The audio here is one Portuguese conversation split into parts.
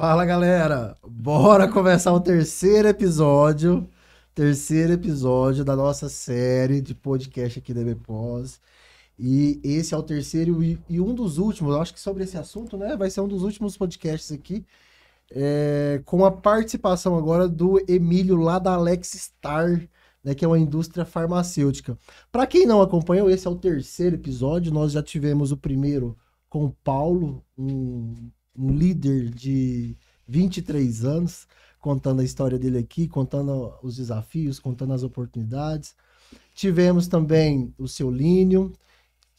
Fala galera, bora começar o terceiro episódio, terceiro episódio da nossa série de podcast aqui da Bpos. E esse é o terceiro e, e um dos últimos, eu acho que sobre esse assunto, né? Vai ser um dos últimos podcasts aqui, é, com a participação agora do Emílio lá da Alex Star, né, que é uma indústria farmacêutica. Para quem não acompanhou, esse é o terceiro episódio, nós já tivemos o primeiro com o Paulo, um um líder de 23 anos, contando a história dele aqui, contando os desafios, contando as oportunidades. Tivemos também o seu Línio,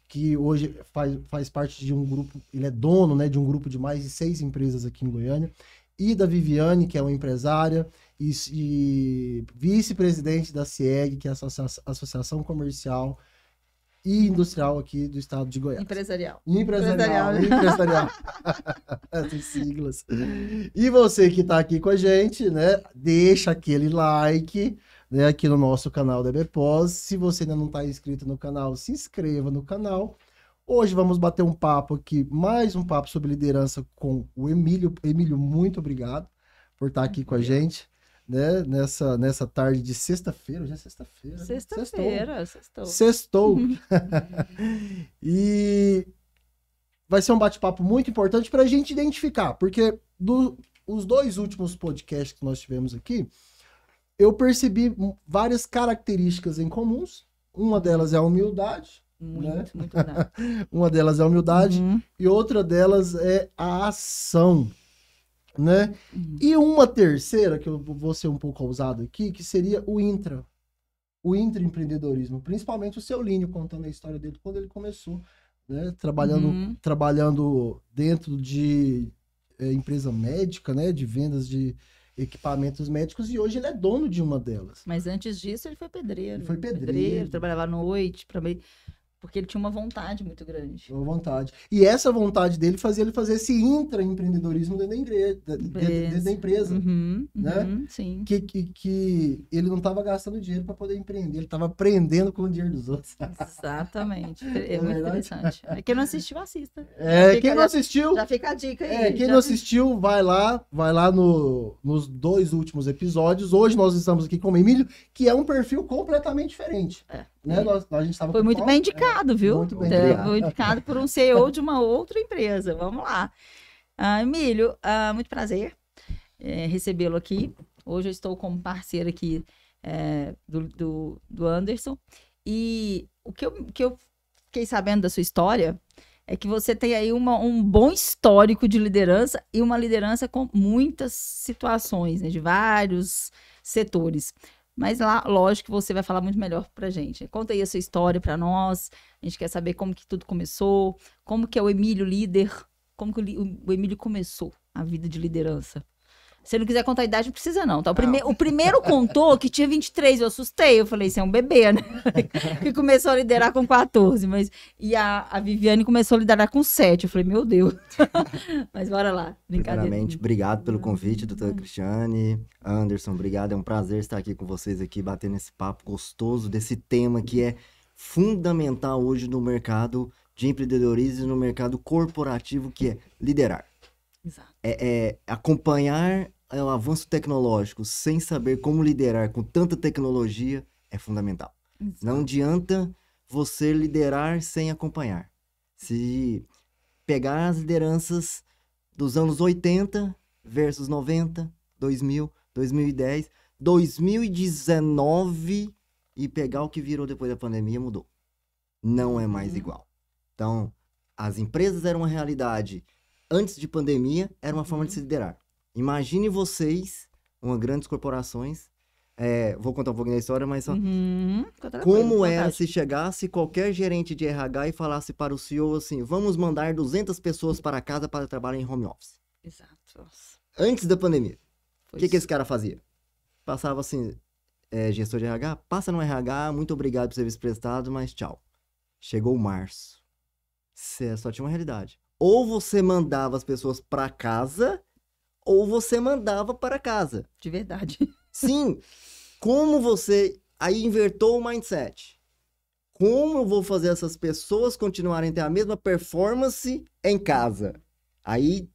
que hoje faz, faz parte de um grupo, ele é dono né, de um grupo de mais de seis empresas aqui em Goiânia. E da Viviane, que é uma empresária e, e vice-presidente da CIEG, que é a Associação Comercial e industrial aqui do estado de Goiás. Empresarial. Empresarial, empresarial. Né? Essas siglas. E você que está aqui com a gente, né? Deixa aquele like. Né, aqui no nosso canal da Bepos. Se você ainda não está inscrito no canal, se inscreva no canal. Hoje vamos bater um papo aqui, mais um papo sobre liderança com o Emílio. Emílio, muito obrigado por estar tá aqui com a gente né, nessa, nessa tarde de sexta-feira. já é sexta-feira. Né? Sexta-feira, sextou. Sextou. e vai ser um bate-papo muito importante para a gente identificar, porque do, os dois últimos podcasts que nós tivemos aqui, eu percebi várias características em comuns. Uma delas é a humildade. Muito, né? muito Uma delas é a humildade uhum. e outra delas é a ação né? Uhum. E uma terceira, que eu vou ser um pouco ousado aqui, que seria o intra. O intraempreendedorismo, principalmente o seu Línio contando a história dele quando ele começou, né? Trabalhando, uhum. trabalhando dentro de é, empresa médica, né? De vendas de equipamentos médicos e hoje ele é dono de uma delas. Mas antes disso ele foi pedreiro. Ele foi pedreiro. pedreiro trabalhava à noite, meio porque ele tinha uma vontade muito grande. Uma vontade. E essa vontade dele fazia ele fazer esse intraempreendedorismo dentro da, igreja, dentro, da empresa. Uhum, né? Uhum, sim. Que, que, que ele não estava gastando dinheiro para poder empreender, ele estava aprendendo com o dinheiro dos outros. Exatamente. É, é muito é verdade? interessante. É, quem não assistiu, assista. É, fica, quem não assistiu. Já fica a dica aí. É, quem não assistiu, vai lá, vai lá no, nos dois últimos episódios. Hoje nós estamos aqui com o Emílio, que é um perfil completamente diferente. É. Né? É. Nós, a gente tava Foi muito bem indicado, viu? Muito bem então, indicado. Foi indicado por um CEO de uma outra empresa. Vamos lá. Ah, Emílio, ah, muito prazer é, recebê-lo aqui. Hoje eu estou como parceiro aqui é, do, do, do, Anderson. E o que eu, que eu fiquei sabendo da sua história é que você tem aí uma, um bom histórico de liderança e uma liderança com muitas situações, né, de vários setores. Mas lá, lógico que você vai falar muito melhor pra gente. Conta aí a sua história para nós. A gente quer saber como que tudo começou, como que é o Emílio líder, como que o, o Emílio começou a vida de liderança. Se não quiser contar a idade, não precisa não, tá? O, prime... o primeiro contou que tinha 23, eu assustei. Eu falei, você é um bebê, né? que começou a liderar com 14, mas... E a, a Viviane começou a liderar com 7. Eu falei, meu Deus. mas bora lá, brincadeira. Primeiramente, obrigado pelo convite, doutora Cristiane. Anderson, obrigado. É um prazer estar aqui com vocês aqui, batendo esse papo gostoso desse tema que é fundamental hoje no mercado de empreendedorismo e no mercado corporativo, que é liderar. Exato. É, é, acompanhar o é avanço tecnológico sem saber como liderar com tanta tecnologia é fundamental. Exato. Não adianta você liderar sem acompanhar. Se pegar as lideranças dos anos 80 versus 90, 2000, 2010, 2019 e pegar o que virou depois da pandemia mudou. Não é mais uhum. igual. Então, as empresas eram uma realidade antes de pandemia, era uma forma de uhum. se liderar. Imagine vocês, uma grandes corporações, é, vou contar um pouquinho da história, mas só. Uhum, como era fantástico. se chegasse qualquer gerente de RH e falasse para o CEO assim: vamos mandar 200 pessoas para casa para trabalhar em home office? Exato. Antes da pandemia. O que, que, esse cara fazia? Passava assim: é, gestor de RH, passa no RH, muito obrigado pelo serviço prestado, mas tchau. Chegou março só tinha uma realidade. Ou você mandava as pessoas para casa, ou você mandava para casa. De verdade. Sim. Como você aí invertou o mindset? Como eu vou fazer essas pessoas continuarem a ter a mesma performance em casa? Aí,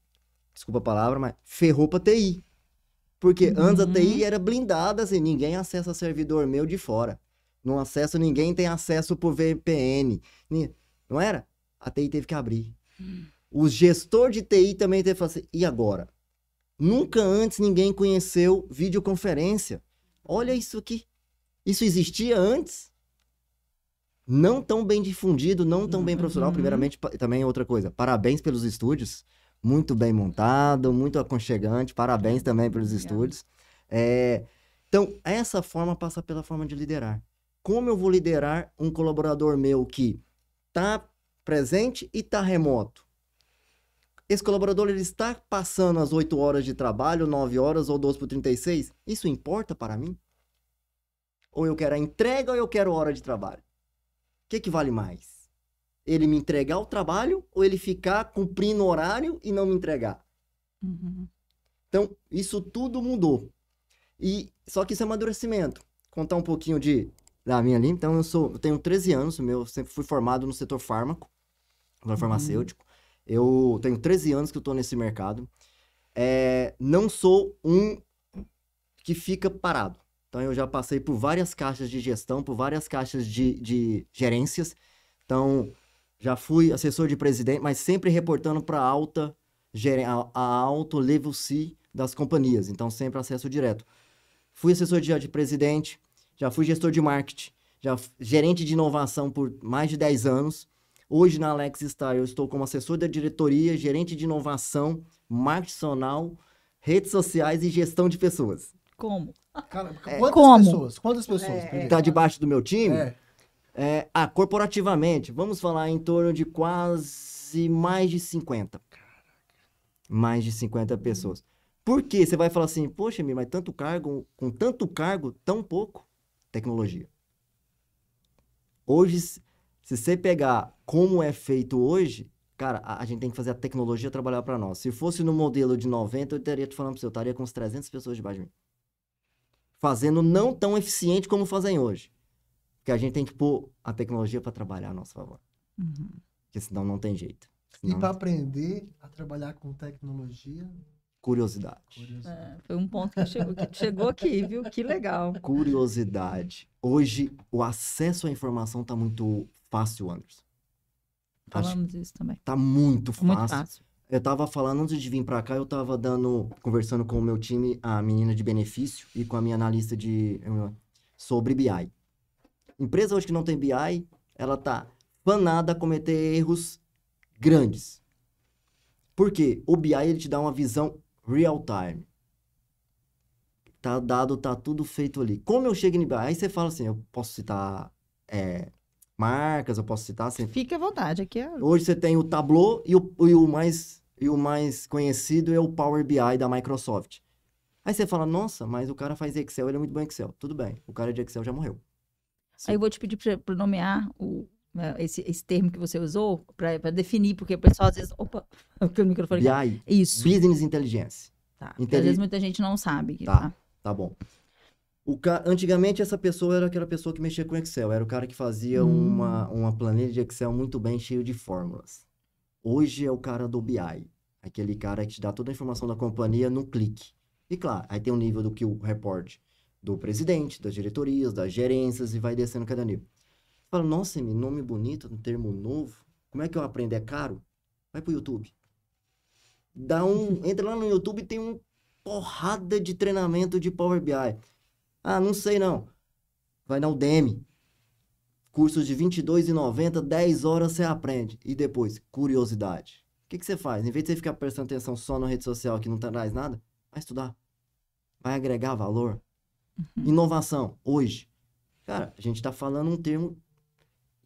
desculpa a palavra, mas ferrou pra TI. Porque uhum. antes a TI uhum. era blindada, assim, ninguém acessa servidor meu de fora. Não acessa, ninguém tem acesso por VPN. Não era? a TI teve que abrir. Hum. O gestor de TI também teve que fazer. Assim, e agora? Nunca antes ninguém conheceu videoconferência. Olha isso aqui. Isso existia antes? Não tão bem difundido, não tão uhum. bem profissional. Uhum. Primeiramente, também outra coisa. Parabéns pelos estúdios. Muito bem montado, muito aconchegante. Parabéns também pelos estúdios. É... Então, essa forma passa pela forma de liderar. Como eu vou liderar um colaborador meu que tá presente e está remoto. Esse colaborador ele está passando as 8 horas de trabalho, 9 horas ou 12 por 36? Isso importa para mim? Ou eu quero a entrega ou eu quero hora de trabalho? O que, que vale mais? Ele me entregar o trabalho ou ele ficar cumprindo o horário e não me entregar? Uhum. Então, isso tudo mudou. E só que isso é amadurecimento. Contar um pouquinho de da minha ali. Então, eu sou, eu tenho 13 anos, meu, sempre fui formado no setor fármaco no farmacêutico. Uhum. Eu tenho 13 anos que eu tô nesse mercado. É, não sou um que fica parado. Então, eu já passei por várias caixas de gestão, por várias caixas de, de gerências. Então, já fui assessor de presidente, mas sempre reportando para alta a alto level C das companhias. Então, sempre acesso direto. Fui assessor de, de presidente, já fui gestor de marketing, já gerente de inovação por mais de 10 anos. Hoje na Alex Star eu estou como assessor da diretoria, gerente de inovação, marketing redes sociais e gestão de pessoas. Como? Cara, é. quantas como? pessoas? Quantas pessoas? É, Está debaixo do meu time? É. É, ah, corporativamente, vamos falar em torno de quase mais de 50. Mais de 50 pessoas. Por quê? Você vai falar assim, poxa, mas tanto cargo, com tanto cargo, tão pouco tecnologia. Hoje, se você pegar como é feito hoje, cara, a, a gente tem que fazer a tecnologia trabalhar para nós. Se fosse no modelo de 90, eu estaria te falando para você, eu estaria com uns 300 pessoas debaixo de mim. Fazendo não tão eficiente como fazem hoje. Porque a gente tem que pôr a tecnologia para trabalhar a nosso favor. Uhum. Porque senão não tem jeito. Senão e para aprender a trabalhar com tecnologia, curiosidade. curiosidade. É, foi um ponto que chegou, que chegou, aqui, viu? Que legal. Curiosidade. Hoje, o acesso à informação está muito fácil, Anderson. Tá Falamos Acho... isso também. Tá muito fácil. Muito fácil. Eu tava falando antes de vir para cá, eu tava dando conversando com o meu time, a menina de benefício e com a minha analista de eh, sobre BI. Empresa hoje que não tem BI, ela tá panada a cometer erros grandes. Porque o BI ele te dá uma visão real time. Tá dado, tá tudo feito ali. Como eu chego em BI, aí você fala assim, eu posso citar é, marcas, eu posso citar. sempre. Assim. Fique à vontade aqui. É... Hoje você tem o Tableau e o, e o, mais, e o mais conhecido é o Power BI da Microsoft. Aí você fala, nossa, mas o cara faz Excel, ele é muito bom em Excel. Tudo bem, o cara de Excel já morreu. Sim. Aí eu vou te pedir para nomear o, né, esse, esse termo que você usou, para definir, porque o pessoal às vezes. Opa, o microfone. BI. Isso. Business Intelligence. Tá. Intelig... Às vezes muita gente não sabe. tá. tá. tá. bom. O ca... Antigamente, essa pessoa era aquela pessoa que mexia com Excel. Era o cara que fazia hum. uma, uma planilha de Excel muito bem, cheio de fórmulas. Hoje é o cara do BI. Aquele cara que te dá toda a informação da companhia num clique. E claro, aí tem o um nível do que o report do presidente, das diretorias, das gerências, e vai descendo cada nível. Fala, nossa, nome bonito, um termo novo. Como é que eu aprendo? É caro? Vai pro YouTube. Dá um... Entra lá no YouTube e tem um porrada de treinamento de Power BI. Ah, não sei não. Vai na Udemy. Cursos de R$ 22,90, 10 horas você aprende. E depois, curiosidade. O que, que você faz? Em vez de você ficar prestando atenção só na rede social que não traz tá nada, vai estudar. Vai agregar valor. Uhum. Inovação, hoje. Cara, a gente está falando um termo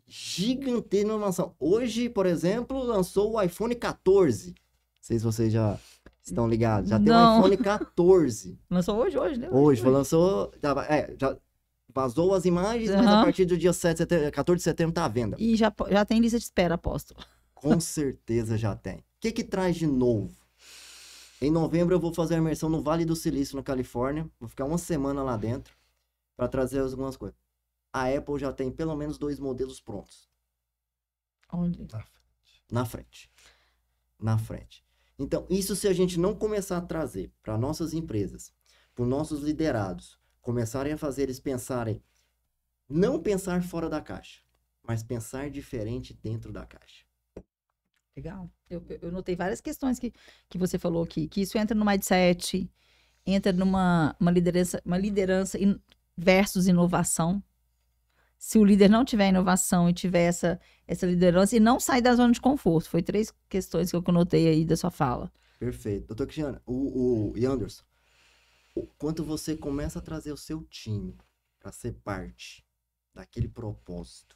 gigantesco de inovação. Hoje, por exemplo, lançou o iPhone 14. Não sei se vocês já Estão ligados? Já tem o um iPhone 14. Lançou hoje, hoje, né? Hoje, hoje. lançou. Já, é, já vazou as imagens, uhum. mas a partir do dia 7 de 14 de setembro tá à venda. E já, já tem lista de espera, aposto. Com certeza já tem. O que, que traz de novo? Em novembro eu vou fazer a imersão no Vale do Silício, na Califórnia. Vou ficar uma semana lá dentro para trazer algumas coisas. A Apple já tem pelo menos dois modelos prontos. Onde? Na frente. Na frente. Na frente. Então, isso se a gente não começar a trazer para nossas empresas, para nossos liderados, começarem a fazer eles pensarem, não pensar fora da caixa, mas pensar diferente dentro da caixa. Legal. Eu, eu notei várias questões que, que você falou aqui, que isso entra no mindset, entra numa uma liderança, uma liderança in, versus inovação, se o líder não tiver inovação e tiver essa, essa liderança e não sair da zona de conforto. Foi três questões que eu notei aí da sua fala. Perfeito. Doutor Cristiana, o, o e Anderson, quando você começa a trazer o seu time para ser parte daquele propósito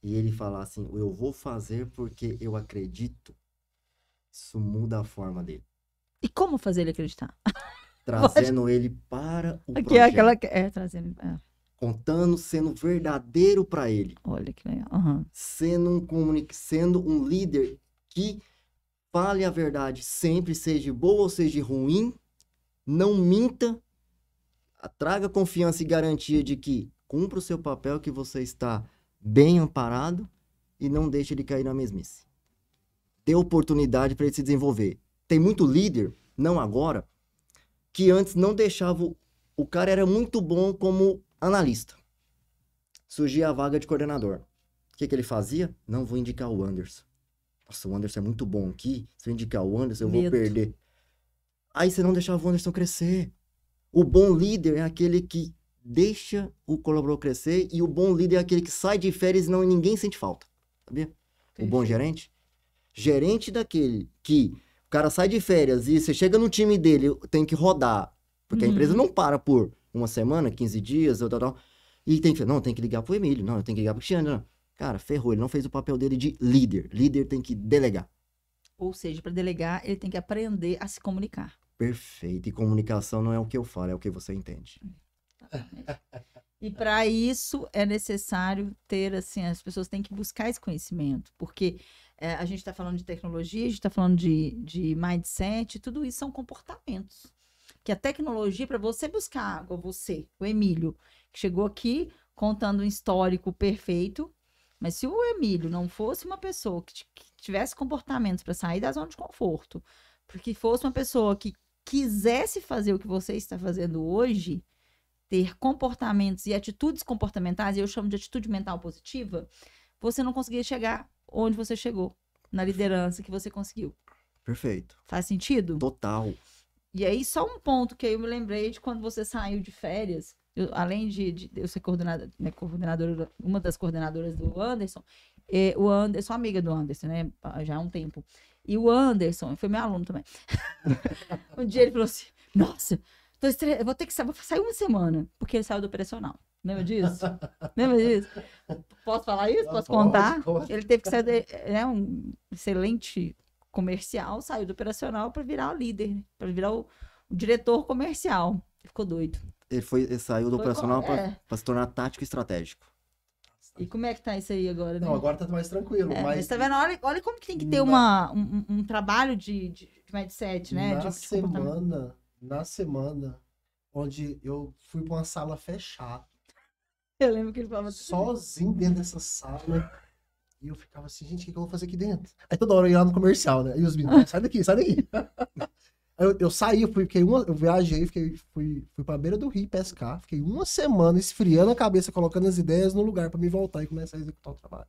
e ele falar assim, eu vou fazer porque eu acredito, isso muda a forma dele. E como fazer ele acreditar? Trazendo Pode. ele para o Aqui projeto. É aquela... é, trazendo... É contando, sendo verdadeiro para ele. Olha que legal. Uhum. Sendo, um sendo um líder que fale a verdade sempre, seja boa ou seja ruim, não minta, traga confiança e garantia de que cumpra o seu papel, que você está bem amparado e não deixe ele cair na mesmice. Dê oportunidade para ele se desenvolver. Tem muito líder, não agora, que antes não deixava. O cara era muito bom como analista. Surgia a vaga de coordenador. O que, que ele fazia? Não vou indicar o Anderson. Nossa, o Anderson é muito bom aqui. Se eu indicar o Anderson, eu Medo. vou perder. Aí você não deixava o Anderson crescer. O bom líder é aquele que deixa o colaborador crescer e o bom líder é aquele que sai de férias e não ninguém sente falta. Sabia? O bom gerente? Gerente daquele que o cara sai de férias e você chega no time dele, tem que rodar. Porque uhum. a empresa não para por uma semana, 15 dias, tal, tal, tal. E tem que, não, tem que ligar pro Emílio, não, tem que ligar pro Cristiano, não. Cara, ferrou, ele não fez o papel dele de líder. Líder tem que delegar. Ou seja, para delegar, ele tem que aprender a se comunicar. Perfeito. E comunicação não é o que eu falo, é o que você entende. Hum, e para isso é necessário ter, assim, as pessoas têm que buscar esse conhecimento, porque é, a gente está falando de tecnologia, a gente está falando de, de mindset, tudo isso são comportamentos que a tecnologia para você buscar água, você, o Emílio, que chegou aqui contando um histórico perfeito, mas se o Emílio não fosse uma pessoa que, que tivesse comportamentos para sair da zona de conforto, porque fosse uma pessoa que quisesse fazer o que você está fazendo hoje, ter comportamentos e atitudes comportamentais, e eu chamo de atitude mental positiva, você não conseguiria chegar onde você chegou, na liderança que você conseguiu. Perfeito. Faz sentido? Total. E aí, só um ponto que eu me lembrei de quando você saiu de férias, eu, além de, de, eu ser coordenadora, né, coordenadora, uma das coordenadoras do Anderson, eh, o Anderson, amiga do Anderson, né, já há um tempo. E o Anderson, foi meu aluno também. um dia ele falou assim: Nossa, tô estre... vou ter que sair, sair uma semana, porque ele saiu do operacional. Lembra disso? Lembra disso? Posso falar isso? Posso contar? Ele teve que sair, né, um excelente comercial, saiu do operacional para virar o líder, né? para virar o, o, diretor comercial. ficou doido. Ele, foi, ele saiu do foi operacional para é. para se tornar tático e estratégico. E como é que tá isso aí agora? Né? Não, agora tá mais tranquilo. É, mas... mas tá vendo? Olha, olha como que tem que ter na... uma, um, um, trabalho de, de, de mindset, né? Na de, semana, na semana, onde eu fui pra uma sala fechada. Eu lembro que ele falava. Sozinho dentro dessa sala. E eu ficava assim, gente, o que, eu vou fazer aqui dentro? Aí toda hora eu ia lá no comercial, né? E os meninos, sai daqui, sai daqui. eu, eu saí, eu, fui, fiquei uma, eu viajei, fiquei, fui, fui pra beira do rio pescar, fiquei uma semana esfriando a cabeça, colocando as ideias no lugar para me voltar e começar a executar o trabalho.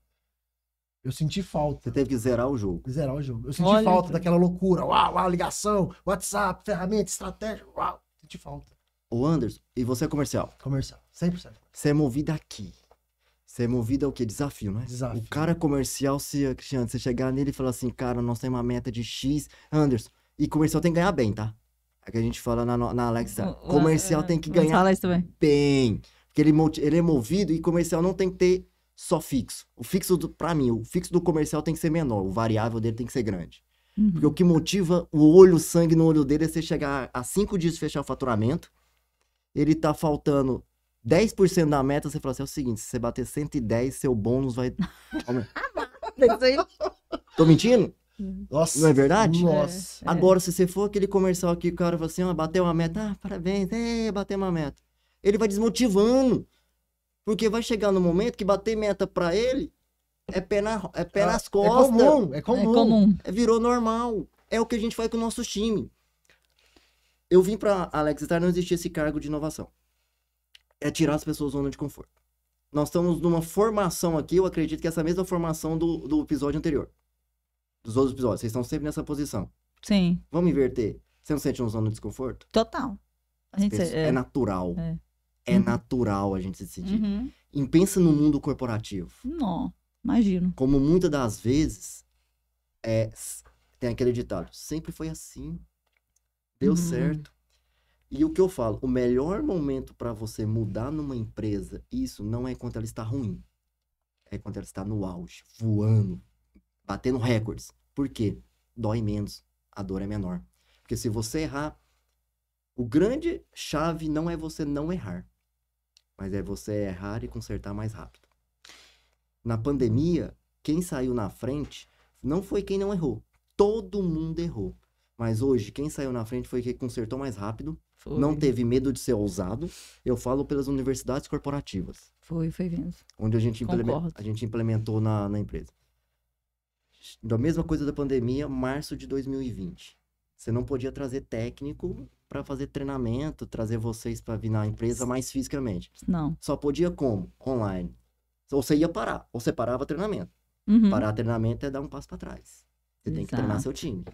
Eu senti falta. Você teve que zerar o jogo. Zerar o jogo. Eu senti Olha, falta então. daquela loucura. Uau, uau, ligação, WhatsApp, ferramenta, estratégia. Uau, senti falta. o Anderson, e você é comercial? Comercial, 100%. Você é movido aqui. Ser é movido ao que? Desafio, né? Desafio. O cara comercial, se, Cristiano, você chegar nele e falar assim, cara, nós temos uma meta de X, Anderson, e comercial tem que ganhar bem, tá? É que a gente fala na, na Alexa, o, hum, hum, comercial é, tem que é. ganhar bem. Porque ele, ele é movido e comercial não tem que ter só fixo. O fixo, do, pra mim, o fixo do comercial tem que ser menor, o variável dele tem que ser grande. Uhum. Porque o que motiva o olho, o sangue no olho dele é você chegar a cinco dias e fechar o faturamento, ele tá faltando 10% da meta, você fala assim: é o seguinte, se você bater 110, seu bônus vai. Tô mentindo? Hum. Nossa. Não é verdade? Nossa. É, Agora, se você for aquele comercial aqui o cara fala assim: ó, bateu uma meta, ah, parabéns, é, bateu uma meta. Ele vai desmotivando. Porque vai chegar no momento que bater meta pra ele é pé, na, é pé ah, nas costas. É comum, é comum. É comum. É, virou normal. É o que a gente faz com o nosso time. Eu vim pra Alex Star, tá? não existia esse cargo de inovação é tirar as pessoas da zona de conforto. Nós estamos numa formação aqui, eu acredito que é essa mesma formação do, do episódio anterior. Dos outros episódios. Vocês estão sempre nessa posição. Sim. Vamos inverter. Você não sente uma zona de desconforto? Total. A gente se... é... é... natural. É, é uhum. natural a gente se decidir. Uhum. E pensa no mundo corporativo. Não, imagino. Como muitas das vezes é, tem aquele ditado: sempre foi assim. Deu uhum. certo. E o que eu falo, o melhor momento para você mudar numa empresa, isso não é quando ela está ruim. É quando ela está no auge, voando, batendo recordes. Por quê? Dói menos, a dor é menor. Porque se você errar, o grande chave não é você não errar, mas é você errar e consertar mais rápido. Na pandemia, quem saiu na frente não foi quem não errou. Todo mundo errou. Mas hoje, quem saiu na frente foi quem consertou mais rápido foi. Não teve medo de ser ousado. Eu falo pelas universidades corporativas. Foi, foi vendo. Onde a gente, implement... a gente implementou na, na empresa. Da mesma coisa da pandemia, março de 2020. Você não podia trazer técnico para fazer treinamento, trazer vocês para vir na empresa mais fisicamente. Não. Só podia como? Online. Ou você ia parar, ou você parava treinamento. Uhum. Parar treinamento é dar um passo para trás. Você tem que treinar seu time.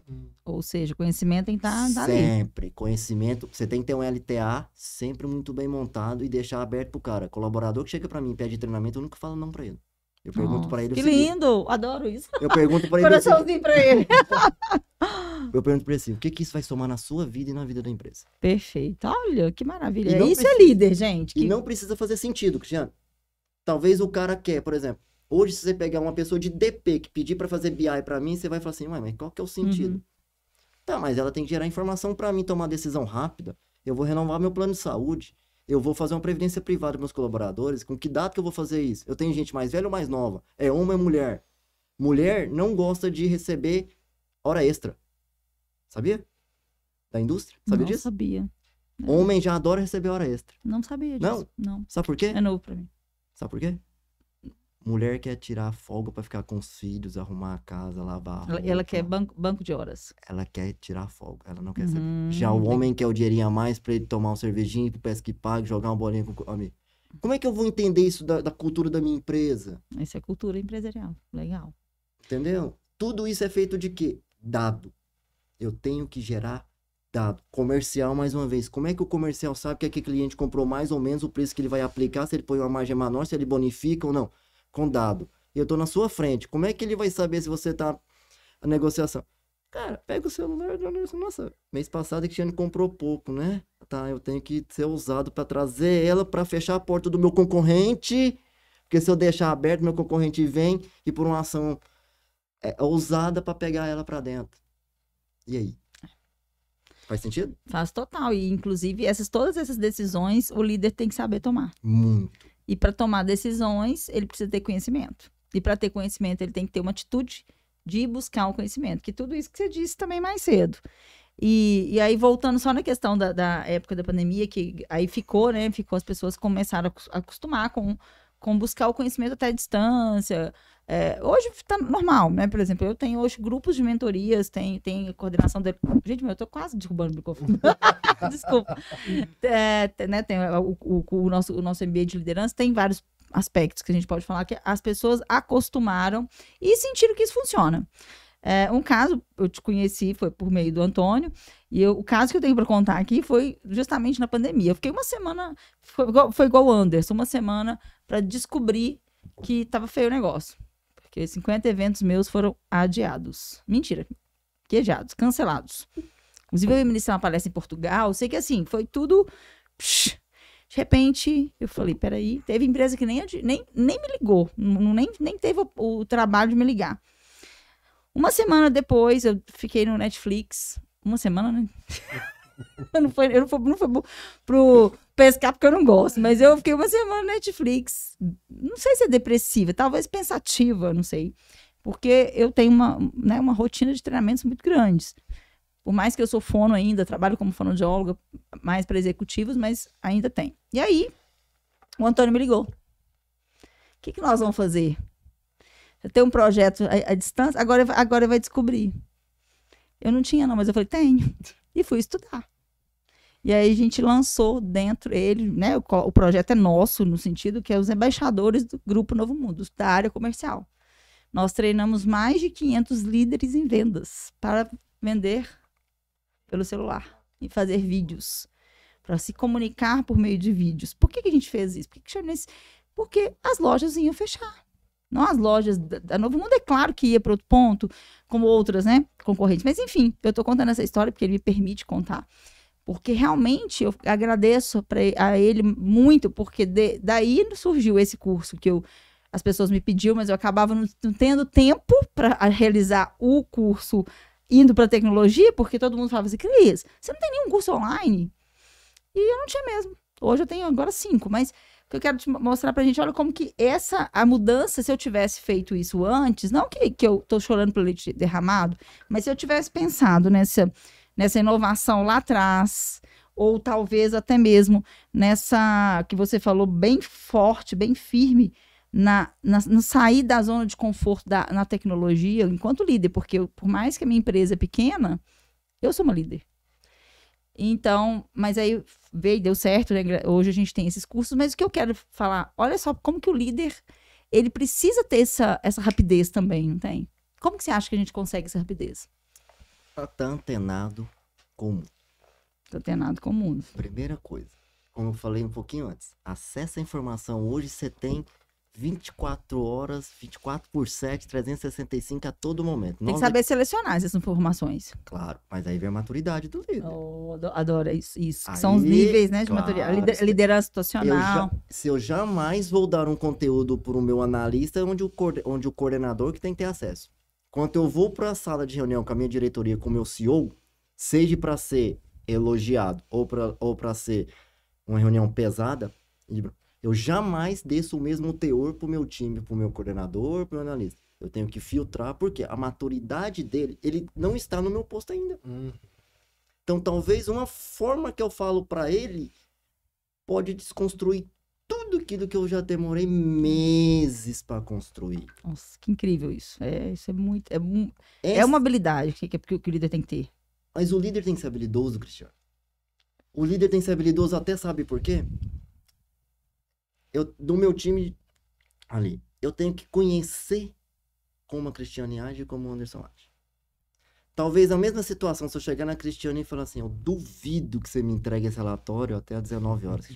Ou seja, conhecimento tem que estar tá, tá Sempre. Conhecimento. Você tem que ter um LTA sempre muito bem montado e deixar aberto pro cara. Colaborador que chega para mim e pede treinamento, eu nunca falo não para ele. Eu pergunto para ele. Que lindo! Adoro isso. Eu pergunto para ele. Coraçãozinho assim para ele. eu pergunto para ele assim: o que, que isso vai somar na sua vida e na vida da empresa? Perfeito. Olha, que maravilha. Isso é precisa... é líder, gente. E não precisa fazer sentido, Cristiano. Talvez o cara quer, por exemplo, Hoje, se você pegar uma pessoa de DP que pedir para fazer BI para mim, você vai falar assim, mas qual que é o uhum. sentido? Uhum. Tá, mas ela tem que gerar informação para mim tomar decisão rápida. Eu vou renovar meu plano de saúde. Eu vou fazer uma previdência privada para meus colaboradores. Com que data que eu vou fazer isso? Eu tenho gente mais velha ou mais nova? É homem ou é mulher? Mulher não gosta de receber hora extra. Sabia? Da indústria? Sabia não disso? sabia. Homem já adora receber hora extra. Não sabia disso. Não? Não. Sabe por quê? É novo para mim. Sabe por quê? Mulher quer tirar folga para ficar com os filhos, arrumar a casa, lavar a roupa. Ela, ela quer banco, banco de horas. Ela quer tirar folga, ela não quer uhum. ser. Já hum, o homem quer o dinheirinho a mais para ele tomar um cervejinho, pro peça que pague, jogar uma bolinha com amigo. Como é que eu vou entender isso da, da cultura da minha empresa? Isso é cultura empresarial, legal. Entendeu? Tudo isso é feito de quê? Dado. Eu tenho que gerar dado. Comercial, mais uma vez. Como é que o comercial sabe que aquele cliente comprou mais ou menos o preço que ele vai aplicar, se ele põe uma margem menor, se ele bonifica ou não? com dado. E eu tô na sua frente. Como é que ele vai saber se você tá na negociação? Cara, pega o celular nossa, mês passado a Cristiane comprou pouco, né? Tá, eu tenho que ser usado para trazer ela para fechar a porta do meu concorrente, porque se eu deixar aberto, meu concorrente vem e por uma ação é, ousada para pegar ela para dentro. E aí? Faz sentido? Faz total. E, inclusive, essas, todas essas decisões o líder tem que saber tomar. Muito. E para tomar decisões, ele precisa ter conhecimento. E para ter conhecimento, ele tem que ter uma atitude de buscar o um conhecimento, que tudo isso que você disse também mais cedo. E, e aí, voltando só na questão da, da, época da pandemia, que aí ficou, né? Ficou, as pessoas começaram a acostumar com, com buscar o conhecimento até a distância, é, hoje está normal, né? Por exemplo, eu tenho hoje grupos de mentorias, tem, tem coordenação de. Gente, meu, eu tô quase derrubando o microfone. Desculpa. É, né, tem o, o, o, nosso, o nosso ambiente de liderança, tem vários aspectos que a gente pode falar que as pessoas acostumaram e sentiram que isso funciona. É, um caso, eu te conheci, foi por meio do Antônio, e eu, o caso que eu tenho para contar aqui foi justamente na pandemia. Eu fiquei uma semana, foi, foi igual o Anderson, uma semana para descobrir que estava feio o negócio que 50 eventos meus foram adiados. Mentira, queijados, cancelados. Inclusive, eu ia ministrar uma palestra em Portugal, sei que assim, foi tudo. Psh, de repente, eu falei, peraí, teve empresa que nem, nem, nem me ligou, nem, nem teve o, o trabalho de me ligar. Uma semana depois, eu fiquei no Netflix. Uma semana, né? eu não fui, eu não fui, não fui pro pescar porque eu não gosto, mas eu fiquei uma semana no Netflix. Não sei se é depressiva, talvez pensativa, não sei. Porque eu tenho uma, né, uma rotina de treinamentos muito grandes. Por mais que eu sou fono ainda, trabalho como fonoaudióloga, mais para executivos, mas ainda tem. E aí, o Antônio me ligou. O que, que nós vamos fazer? Tem um projeto à, à distância, agora, agora vai descobrir. Eu não tinha, não, mas eu falei, tenho e fui estudar. E aí a gente lançou dentro ele, né? O, o, projeto é nosso, no sentido que é os embaixadores do Grupo Novo Mundo, da área comercial. Nós treinamos mais de 500 líderes em vendas para vender pelo celular e fazer vídeos, para se comunicar por meio de vídeos. Por que, que a gente fez isso? Por que, que Porque as lojas iam fechar. Não as lojas da Novo Mundo, é claro que ia para outro ponto, como outras, né? Concorrentes. Mas enfim, eu estou contando essa história porque ele me permite contar. Porque realmente eu agradeço pra, a ele muito, porque de, daí surgiu esse curso que eu, as pessoas me pediam, mas eu acabava não, não tendo tempo para realizar o curso indo para tecnologia, porque todo mundo falava assim: Cris, você não tem nenhum curso online? E eu não tinha mesmo. Hoje eu tenho agora cinco, mas que eu quero te mostrar pra gente, olha como que essa, a mudança, se eu tivesse feito isso antes, não que, que eu tô chorando pelo leite derramado, mas se eu tivesse pensado nessa, nessa inovação lá atrás, ou talvez até mesmo nessa, que você falou, bem forte, bem firme, na, na, sair da zona de conforto da, na tecnologia enquanto líder, porque eu, por mais que a minha empresa é pequena, eu sou uma líder. Então, mas aí veio, deu certo, né? hoje a gente tem esses cursos, mas o que eu quero falar, olha só como que o líder, ele precisa ter essa, essa rapidez também, não tem? Como que você acha que a gente consegue essa rapidez? Tá, tão tá antenado como? Tá antenado com o mundo. Primeira coisa, como eu falei um pouquinho antes, acessa a informação, hoje você tem 24 horas, 24 por 7, 365 a todo momento. Tem que saber selecionar essas informações. Claro, mas aí vem a maturidade do líder. Oh, adoro isso. isso aí, são os níveis né, de claro, maturidade. Liderança situacional. Eu já, se eu jamais vou dar um conteúdo para o meu analista, onde o, onde o coordenador que tem que ter acesso. Quando eu vou para a sala de reunião com a minha diretoria, com o meu CEO, seja para ser elogiado ou para ou ser uma reunião pesada, eu jamais desço o mesmo teor pro meu time, pro meu coordenador, pro meu analista. Eu tenho que filtrar, porque a maturidade dele, ele não está no meu posto ainda. Hum. Então, talvez uma forma que eu falo para ele pode desconstruir tudo aquilo que eu já demorei meses para construir. Nossa, que incrível isso. É, isso é muito. É, um, é Essa... é uma habilidade que, que, que o líder tem que ter. Mas o líder tem que ser habilidoso, Cristiano. O líder tem que ser habilidoso até sabe por quê? eu, do meu time ali, eu tenho que conhecer como a Cristiane age e como o Anderson age. Talvez a mesma situação, se eu chegar na Cristiane e falar assim, eu duvido que você me entregue esse relatório até às 19 horas.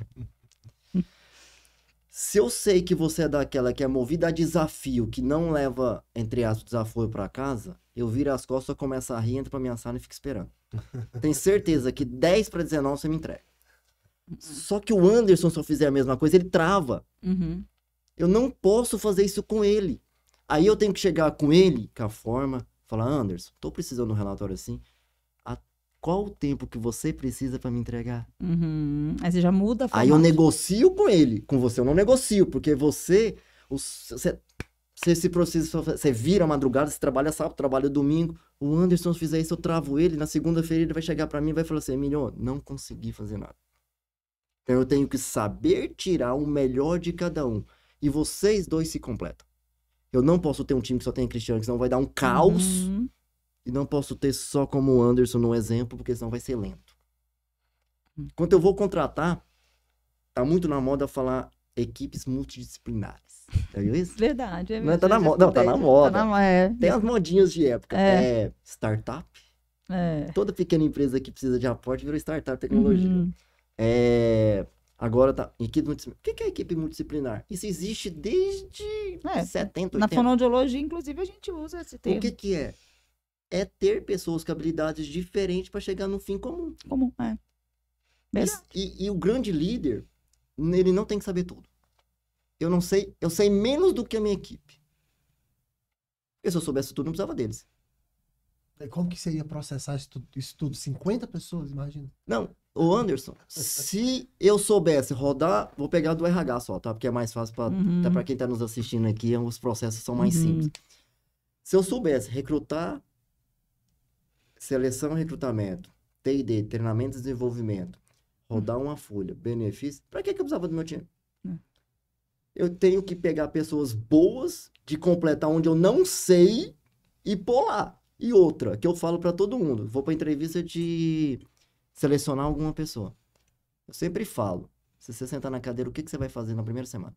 se eu sei que você é daquela que é movida a desafio, que não leva, entre aspas, desafio para casa, eu viro as costas, eu começo a rir, entro pra minha sala e fico esperando. Tenho certeza que 10 para 19 você me entrega. Só que o Anderson, se eu fizer a mesma coisa, ele trava. Uhum. Eu não posso fazer isso com ele. Aí eu tenho que chegar com ele, com a forma, falar: Anderson, tô precisando de um relatório assim. A qual o tempo que você precisa para me entregar? Uhum. Aí você já muda a forma. Aí eu negocio com ele. Com você eu não negocio, porque você. Você, você se precisa, você vira madrugada, você trabalha sábado, trabalha domingo. O Anderson, se fizer isso, eu travo ele. Na segunda-feira ele vai chegar para mim e vai falar assim: Emilio, não consegui fazer nada. Então eu tenho que saber tirar o melhor de cada um. E vocês dois se completam. Eu não posso ter um time que só tenha Cristiano, que senão vai dar um caos. Uhum. E não posso ter só como o Anderson no exemplo, porque senão vai ser lento. Hum. Quando eu vou contratar, tá muito na moda falar equipes multidisciplinares. Tá isso? Verdade, é verdade. Não, tá na moda. Não, tá na tá moda. Tá na, é. Tem as modinhas de época. É, é startup. É. Toda pequena empresa que precisa de aporte virou startup tecnologia. Uhum. É, agora tá. Equipe multidisciplinar. O que é equipe multidisciplinar? Isso existe desde é, 70, 80. Na fonoaudiologia, inclusive, a gente usa esse termo. O que, que é? É ter pessoas com habilidades diferentes para chegar no fim comum. Comum, é. E, e, e o grande líder, ele não tem que saber tudo. Eu não sei, eu sei menos do que a minha equipe. Porque se eu soubesse tudo, não precisava deles. como que seria processar isso tudo? Isso tudo? 50 pessoas, imagina? Não, Ô Anderson, se eu soubesse rodar, vou pegar do RH só, tá? Porque é mais fácil para uhum. para quem está nos assistindo aqui, é, os processos são mais uhum. simples. Se eu soubesse recrutar, seleção e recrutamento, T&D, treinamento e desenvolvimento, rodar uhum. uma folha, benefício, para que que eu precisava do meu time? É. Eu tenho que pegar pessoas boas de completar onde eu não sei e pôr lá. E outra, que eu falo para todo mundo, vou para entrevista de selecionar alguma pessoa. Eu sempre falo, se você sentar na cadeira, o que, que você vai fazer na primeira semana?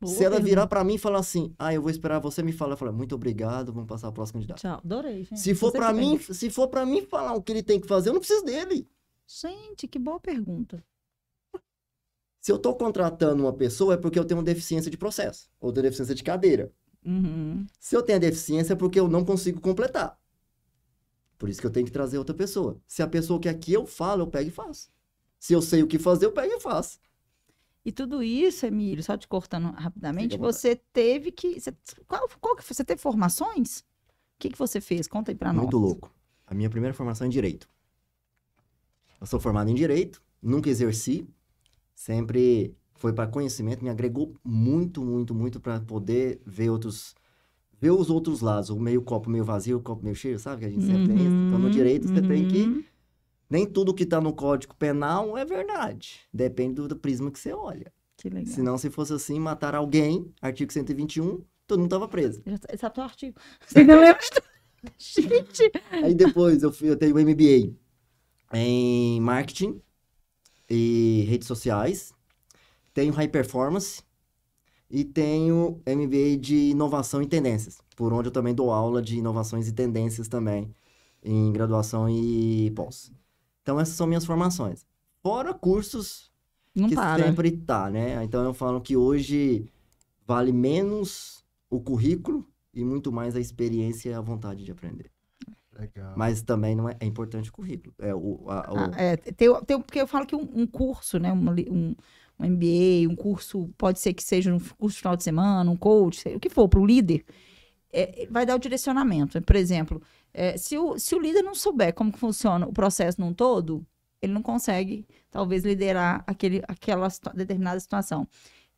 Boa se ela virar para mim e falar assim, ah, eu vou esperar você me falar, eu falo, muito obrigado, vamos passar o próximo candidato. Tchau, adorei, gente. Se for para mim, se for para mim falar o que ele tem que fazer, eu não preciso dele. Gente, que boa pergunta. Se eu estou contratando uma pessoa, é porque eu tenho deficiência de processo, ou deficiência de cadeira. Uhum. Se eu tenho deficiência, é porque eu não consigo completar. Por isso que eu tenho que trazer outra pessoa. Se a pessoa quer que eu falo, eu pego e faço. Se eu sei o que fazer, eu pego e faço. E tudo isso, Emílio, só te cortando rapidamente, você teve que. Você, qual, qual que você teve formações? O que, que você fez? Conta aí pra Muito nós. Muito louco. A minha primeira formação é em Direito. Eu sou formado em Direito, nunca exerci, sempre foi para conhecimento, me agregou muito, muito, muito para poder ver outros ver os outros lados, o meio copo meio vazio, o copo meio cheio, sabe? Que a gente sempre uhum, tem isso. Então, no uhum. direito, uhum. você tem que. Uhum. Nem tudo que está no Código Penal é verdade. Depende do, do prisma que você olha. Que legal. Senão, se fosse assim, matar alguém, artigo 121, todo mundo tava preso. Tá, exato é o artigo. Você não lembra? Gente! Aí depois eu, fui, eu tenho MBA em marketing e redes sociais. Tenho high performance, e tenho MBA de Inovação e Tendências, por onde eu também dou aula de inovações e tendências também em graduação e pós. Então essas são minhas formações. Fora cursos Não que para. Né? sempre tá, né? Então eu falo que hoje vale menos o currículo e muito mais a experiência e a vontade de aprender. Legal. Mas também não é, é importante o currículo. É, o, a, o... Ah, é tem, tem, porque eu falo que um, um curso, né? Um, um, um MBA, um curso, pode ser que seja um curso final de semana, um coach, sei, o que for, para o líder, é, é, vai dar o direcionamento. Por exemplo, é, se, o, se o líder não souber como funciona o processo num todo, ele não consegue, talvez, liderar aquele, aquela determinada situação.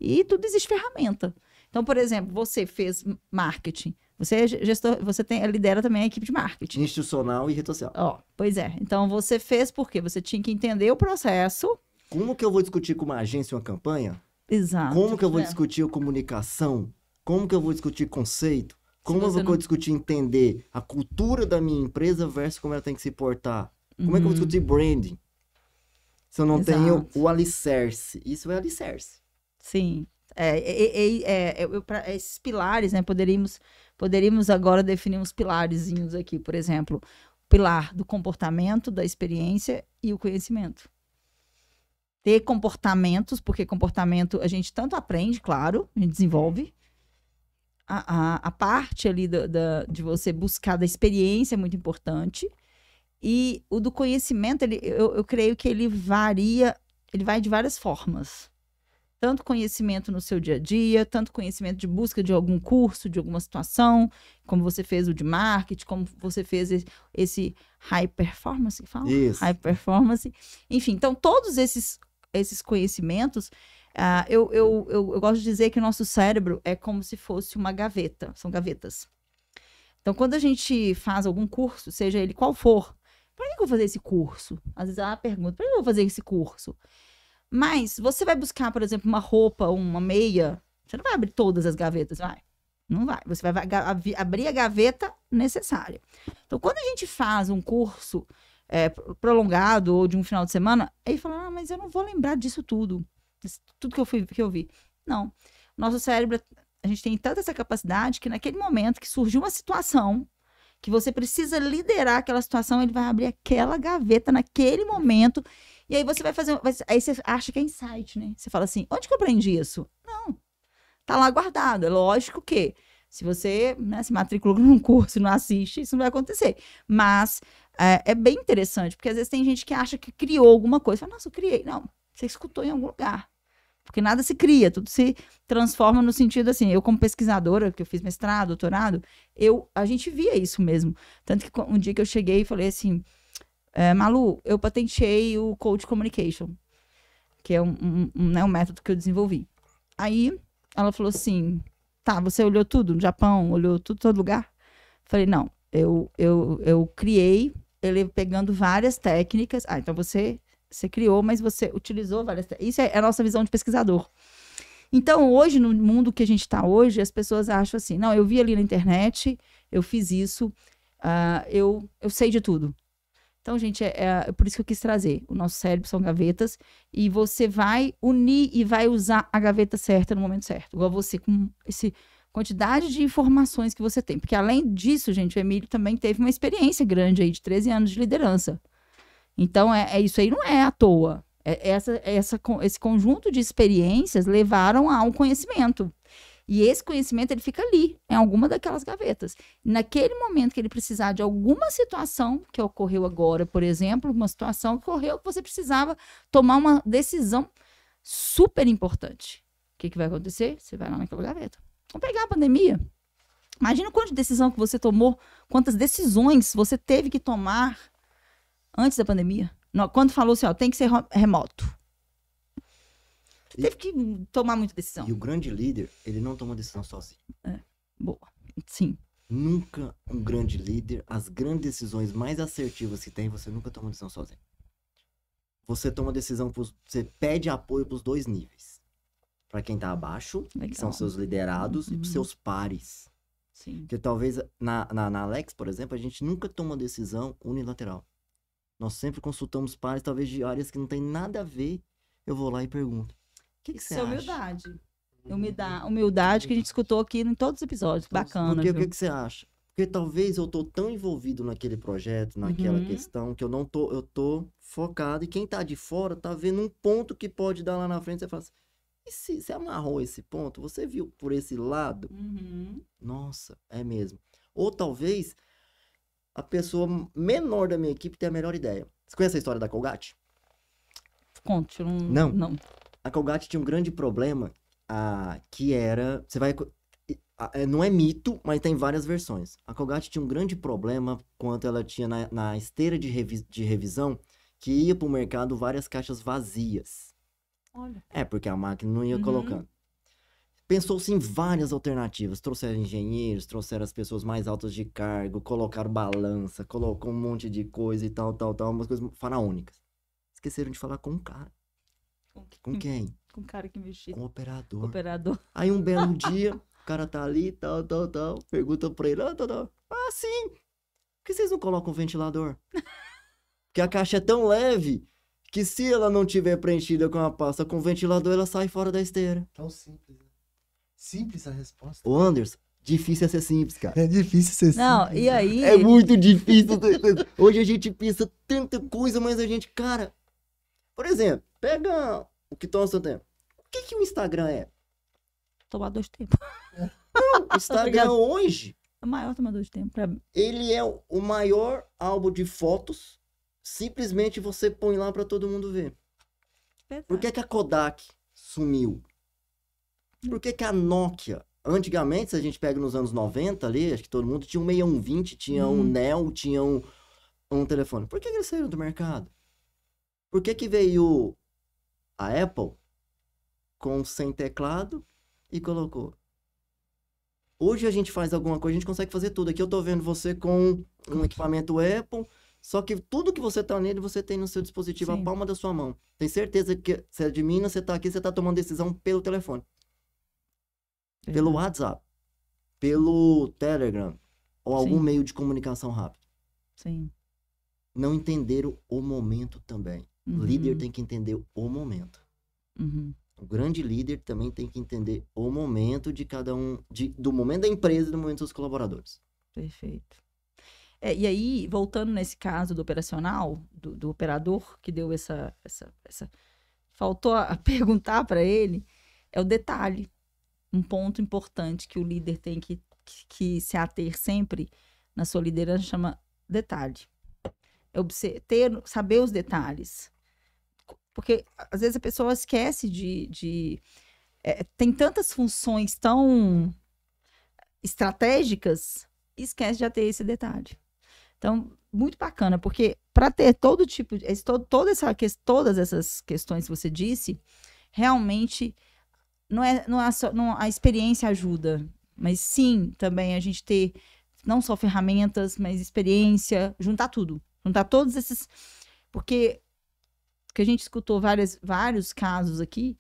E tudo existe ferramenta. Então, por exemplo, você fez marketing. Você é gestor, você tem, lidera também a equipe de marketing. Institucional e rede social. Ó, pois é. Então, você fez porque você tinha que entender o processo como que eu vou discutir com uma agência uma campanha? Exato. Como que eu vou é. discutir a comunicação? Como que eu vou discutir conceito? Como eu vou não... discutir entender a cultura da minha empresa versus como ela tem que se portar? Como uhum. é que eu vou discutir branding? Se eu não Exato. tenho o alicerce. Isso é alicerce. Sim. É, é, é, é esses pilares, né? Poderíamos, poderíamos agora definir uns pilarzinhos aqui, por exemplo. O pilar do comportamento, da experiência e o conhecimento ter comportamentos, porque comportamento a gente tanto aprende, claro, a gente desenvolve. A, a, a parte ali da, da, de você buscar da experiência é muito importante. E o do conhecimento, ele, eu, eu creio que ele varia, ele vai de várias formas. Tanto conhecimento no seu dia a dia, tanto conhecimento de busca de algum curso, de alguma situação, como você fez o de marketing, como você fez esse high performance, fala? Isso. High performance. Enfim, então todos esses esses conhecimentos, uh, eu, eu, eu, eu gosto de dizer que o nosso cérebro é como se fosse uma gaveta, são gavetas. Então, quando a gente faz algum curso, seja ele qual for, para que eu vou fazer esse curso? Às vezes ela pergunta, para que eu vou fazer esse curso? Mas você vai buscar, por exemplo, uma roupa, uma meia, você não vai abrir todas as gavetas, vai? Não vai. Você vai abrir a gaveta necessária. Então, quando a gente faz um curso é, prolongado ou de um final de semana, aí fala, ah, mas eu não vou lembrar disso tudo, tudo que eu, fui, que eu vi. Não. Nosso cérebro, a gente tem tanta essa capacidade que naquele momento que surgiu uma situação que você precisa liderar aquela situação, ele vai abrir aquela gaveta naquele momento e aí você vai fazer. Aí você acha que é insight, né? Você fala assim: onde que eu aprendi isso? Não. Tá lá guardado. É lógico que se você né, se matricula num curso e não assiste, isso não vai acontecer. Mas é, é, bem interessante, porque às vezes tem gente que acha que criou alguma coisa. Fala, nossa, eu criei. Não, você escutou em algum lugar. Porque nada se cria, tudo se transforma no sentido assim. Eu, como pesquisadora, que eu fiz mestrado, doutorado, eu, a gente via isso mesmo. Tanto que um dia que eu cheguei e falei assim: é, Malu, eu patenteei o Code Communication, que é um, um, um, né, um método que eu desenvolvi. Aí ela falou assim: tá, você olhou tudo no Japão, olhou tudo, todo lugar? Falei: não, eu, eu, eu criei ele pegando várias técnicas. Ah, então você, você criou, mas você utilizou várias técnicas. Isso é, é a nossa visão de pesquisador. Então, hoje, no mundo que a gente está hoje, as pessoas acham assim: não, eu vi ali na internet, eu fiz isso, uh, eu, eu sei de tudo. Então, gente, é, é, é, por isso que eu quis trazer. O nosso cérebro são gavetas e você vai unir e vai usar a gaveta certa no momento certo. Igual você com esse quantidade de informações que você tem. Porque além disso, gente, o Emílio também teve uma experiência grande aí de 13 anos de liderança. Então, é, é isso aí não é à toa. É, essa, essa, esse conjunto de experiências levaram a um conhecimento. E esse conhecimento ele fica ali, em alguma daquelas gavetas. Naquele momento que ele precisar de alguma situação que ocorreu agora, por exemplo, uma situação que ocorreu que você precisava tomar uma decisão super importante. O que, que vai acontecer? Você vai lá naquela gaveta. Vamos pegar a pandemia. Imagina de decisão que você tomou, quantas decisões você teve que tomar antes da pandemia. Quando falou assim, ó, tem que ser remoto. Você e, teve que tomar muita decisão. E o grande líder, ele não toma decisão sozinho. É, boa. Sim. Nunca um grande líder, as grandes decisões mais assertivas que tem, você nunca toma decisão sozinho. Você toma decisão, pros, você pede apoio para os dois níveis para quem tá abaixo, Legal. que são seus liderados, uhum. e pros uhum. seus pares. Sim. Porque talvez na, na, na, Alex, por exemplo, a gente nunca toma decisão unilateral. Nós sempre consultamos pares, talvez de áreas que não tem nada a ver. Eu vou lá e pergunto. O que, que Isso você é humildade. Uhum. Humildade, humildade que a gente escutou aqui em todos os episódios. Então, bacana. Porque, o que, que você acha? Porque talvez eu tô tão envolvido naquele projeto, naquela uhum. questão, que eu não tô, eu tô focado. E quem tá de fora tá vendo um ponto que pode dar lá na frente. Você fala assim, e se, se amarrou esse ponto, você viu por esse lado? Uhum. Nossa, é mesmo. Ou talvez a pessoa menor da minha equipe tenha a melhor ideia. Você conhece a história da Colgate? Conte. Um... Não. Não. A Colgate tinha um grande problema ah, que era. Você vai. É, não é mito, mas tem várias versões. A Colgate tinha um grande problema quanto ela tinha na, na esteira de, revi... de revisão que ia para o mercado várias caixas vazias. Olha. É, porque a máquina não ia uhum. colocando. Pensou-se em várias alternativas. Trouxeram engenheiros, trouxeram as pessoas mais altas de cargo, colocaram balança, colocou um monte de coisa e tal, tal, tal. Umas coisas faraônicas. Esqueceram de falar com um cara. Com, com quem? Com o cara que mexia. Com o operador. operador. Aí um belo dia, o cara tá ali, tal, tal, tal. Pergunta pra ele, ah, tal, tal. Ah, sim! Por que vocês não colocam um ventilador? Porque a caixa é tão leve que se ela não tiver preenchida com a pasta com ventilador, ela sai fora da esteira. Tão simples, né? Simples a resposta. O Anderson, difícil é ser simples, cara. É difícil ser não, simples. Não, e né? aí? É muito difícil. Hoje a gente pensa tanta coisa, mas a gente, cara. Por exemplo, pega o que toma tá seu tempo. O que, que o Instagram é? Tomar dois tempos. Não, Instagram hoje. É o maior tomador de tempo. Pra... Ele é o maior álbum de fotos simplesmente você põe lá para todo mundo ver. Verdade. Por que, que a Kodak sumiu? Por que, que a Nokia? Antigamente, se a gente pega nos anos 90 ali, acho que todo mundo tinha um 6120, tinha hum. um Neo, tinha um, um telefone. Por que, que eles saíram do mercado? Por que, que veio a Apple com sem teclado e colocou? Hoje a gente faz alguma coisa, a gente consegue fazer tudo. Aqui eu tô vendo você com um equipamento Apple, só que tudo que você tá nele, você tem no seu dispositivo, Sim. a palma da sua mão. Tem certeza que você é de Minas, você tá aqui, você tá tomando decisão pelo telefone. Pelo WhatsApp. Pelo Telegram. Ou Sim. algum meio de comunicação rápido. Sim. Não entenderam o momento também. Uhum. O líder tem que entender o momento. Uhum. O grande líder também tem que entender o momento de cada um, de, do momento da empresa e do momento dos seus colaboradores. Perfeito. É, e aí, voltando nesse caso do operacional, do, do operador que deu essa, essa, essa... Faltou a perguntar para ele, é o detalhe. Um ponto importante que o líder tem que, que, que se ater sempre na sua liderança chama detalhe. É ter, saber os detalhes. Porque às vezes a pessoa esquece de. de é, tem tantas funções tão estratégicas, esquece de ter esse detalhe. Então, muito bacana, porque para ter todo tipo, de todo, toda essa, todas essas questões que você disse, realmente não é, não é só, não, a experiência ajuda, mas sim também a gente ter não só ferramentas, mas experiência, juntar tudo, juntar todos esses, porque que a gente escutou várias, vários casos aqui,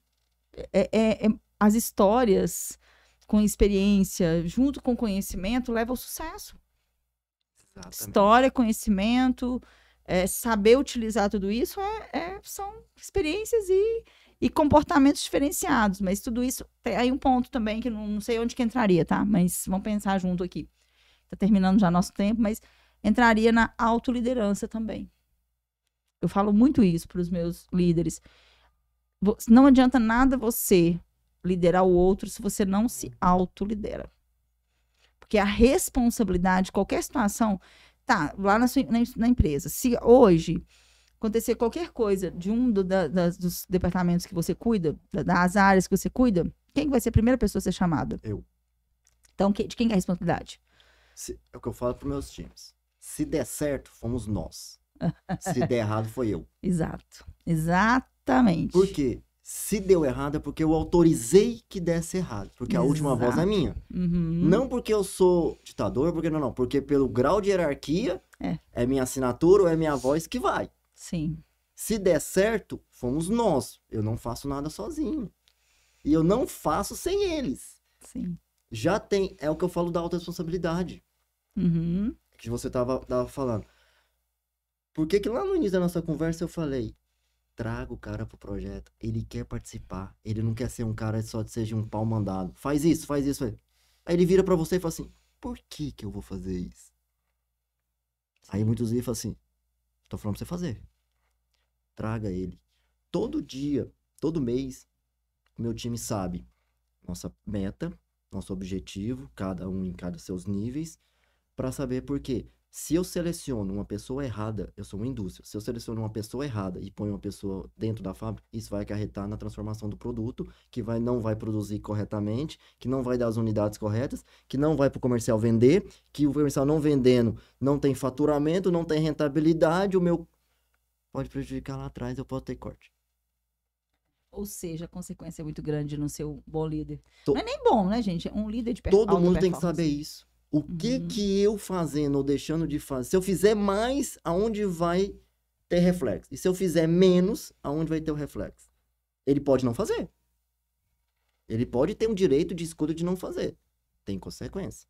é, é, é as histórias com experiência junto com conhecimento leva ao sucesso. Exatamente. História, conhecimento, é, saber utilizar tudo isso é, é, são experiências e, e comportamentos diferenciados. Mas tudo isso tem aí um ponto também que não, não sei onde que entraria, tá? Mas vamos pensar junto aqui. Está terminando já nosso tempo, mas entraria na autoliderança também. Eu falo muito isso para os meus líderes. Não adianta nada você liderar o outro se você não se autolidera. Porque a responsabilidade de qualquer situação tá lá na, sua, na, na empresa. Se hoje acontecer qualquer coisa de um do, da, das, dos departamentos que você cuida, das áreas que você cuida, quem vai ser a primeira pessoa a ser chamada? Eu. Então, que, de quem é a responsabilidade? Se, é o que eu falo para meus times. Se der certo, fomos nós. Se der errado, foi eu. Exato. Exatamente. Por quê? se deu errado é porque eu autorizei que desse errado, porque Exato. a última voz é minha. Uhum. Não porque eu sou ditador, porque não, não, porque pelo grau de hierarquia é, é minha assinatura ou é minha voz que vai. Sim. Se der certo, fomos nós. Eu não faço nada sozinho. E eu não faço sem eles. Sim. Já tem, é o que eu falo da responsabilidade. Uhum. Que você tava, tava falando. Por que lá no início da nossa conversa eu falei, Traga o cara pro projeto. Ele quer participar. Ele não quer ser um cara só de seja um pau mandado. Faz isso, faz isso. aí, Aí ele vira para você e fala assim: por que que eu vou fazer isso? Aí muitos falam assim: tô falando pra você fazer. Traga ele. Todo dia, todo mês, o meu time sabe nossa meta, nosso objetivo, cada um em cada seus níveis, para saber por quê. Se eu seleciono uma pessoa errada, eu sou uma indústria. Se eu seleciono uma pessoa errada e ponho uma pessoa dentro da fábrica, isso vai acarretar na transformação do produto, que vai, não vai produzir corretamente, que não vai dar as unidades corretas, que não vai para o comercial vender, que o comercial não vendendo não tem faturamento, não tem rentabilidade, o meu pode prejudicar lá atrás, eu posso ter corte. Ou seja, a consequência é muito grande no seu bom líder. To... Não é nem bom, né, gente? É um líder de performance. Todo mundo tem que saber isso. O que uhum. que eu fazendo ou deixando de fazer? Se eu fizer mais, aonde vai ter reflexo? E se eu fizer menos, aonde vai ter o reflexo? Ele pode não fazer. Ele pode ter um direito de escolha de não fazer. Tem consequência.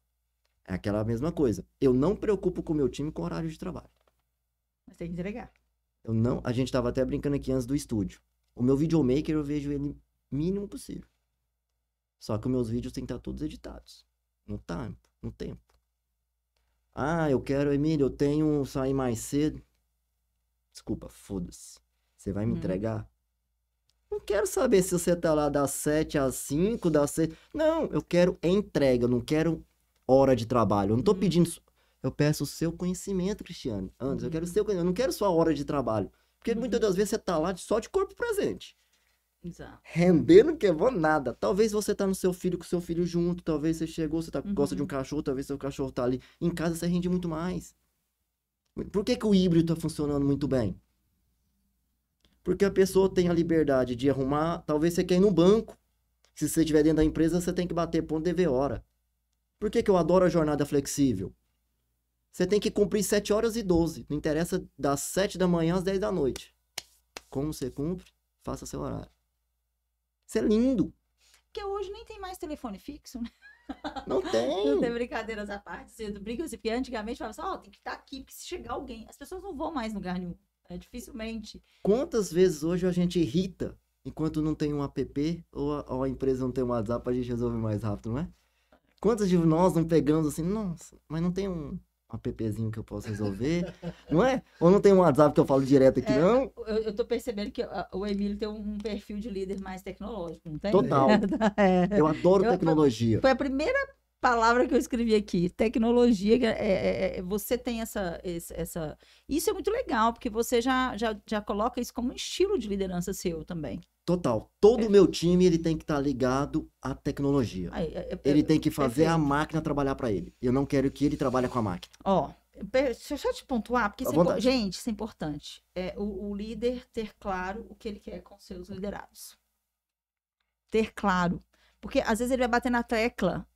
É aquela mesma coisa. Eu não me preocupo com o meu time com horário de trabalho. Mas tem que entregar. Eu não, a gente estava até brincando aqui antes do estúdio. O meu videomaker eu vejo ele mínimo possível. Só que os meus vídeos têm que estar todos editados no tempo, no tempo. Ah, eu quero, Emílio, eu tenho sair mais cedo. Desculpa, foda-se. Você vai me hum. entregar? Não quero saber se você tá lá das 7 às 5, das 6. Não, eu quero entrega, eu não quero hora de trabalho. Eu não tô hum. pedindo. Eu peço o seu conhecimento, Cristiano. Antes, hum. eu quero o uhum. seu conhecimento. Eu não quero sua hora de trabalho. Porque uhum. muitas das vezes você tá lá só de corpo presente. Exato. Render não quebrou nada. Talvez você tá no seu filho com seu filho junto, talvez você chegou, você tá, uhum. gosta de um cachorro, talvez seu cachorro tá ali. Em casa você rende muito mais. Por que, que o híbrido tá funcionando muito bem? Porque a pessoa tem a liberdade de arrumar, talvez você quer ir no banco. Se você estiver dentro da empresa, você tem que bater ponto dever hora. Por que, que eu adoro a jornada flexível? Você tem que cumprir 7 horas e 12. Não interessa das 7 da manhã às 10 da noite. Como você cumpre, faça seu horário. Isso é lindo. Porque hoje nem tem mais telefone fixo, né? Não tem. Não tem brincadeiras à parte. Você brinca assim, porque antigamente falava assim, ó, oh, tem que estar aqui, porque se chegar alguém, as pessoas não vão mais no lugar nenhum. É, dificilmente. Quantas vezes hoje a gente irrita enquanto não tem um app ou a, ou a empresa não tem um WhatsApp, a gente resolve mais rápido, não é? Quantas de nós não pegamos assim, nossa, mas não tem um, um appzinho que eu posso resolver, não é? Ou não tem um WhatsApp que eu falo direto aqui, é, não? Eu, eu tô percebendo que ah, o Emílio tem um perfil de líder mais tecnológico, não tem? Total. É. Eu adoro eu, tecnologia. Foi a primeira palavra que eu escrevi aqui, tecnologia, é é, é, é, você tem essa, essa... Isso é muito legal, porque você já, já, já coloca isso como um estilo de liderança seu também. Total. Todo o é. meu time ele tem que estar tá ligado à tecnologia. Aí, ele tem que fazer a máquina trabalhar para ele. Eu não quero que ele trabalhe com a máquina. Ó, deixa eu só te pontuar, porque, isso é, gente, isso é importante. É o, o líder ter claro o que ele quer com seus liderados. Ter claro. Porque às vezes ele vai bater na tecla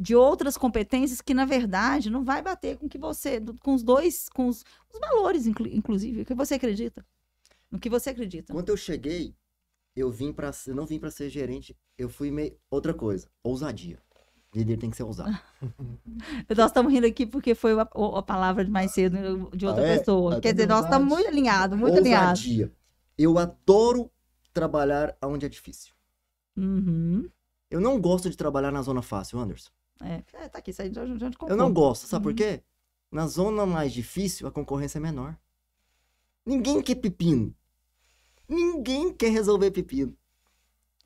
de outras competências que, na verdade, não vai bater com que você, com os dois, com os, os valores, inclu, inclusive, que você acredita. No que você acredita. Quando eu cheguei, eu vim para não vim para ser gerente, eu fui meio outra coisa, ousadia. Líder tem que ser ousado. nós estamos rindo aqui porque foi a, a palavra de mais cedo de outra ah, é? pessoa. Ah, tá Quer dizer, nós estamos muito alinhados, muito alinhados. Ousadia. Eu adoro trabalhar onde é difícil. Uhum. Eu não gosto de trabalhar na zona fácil, Anderson. É, é tá aqui, isso aí já, Eu não gosto, sabe uhum. por quê? Na zona mais difícil, a concorrência é menor. Ninguém quer pepino. Ninguém quer resolver pepino.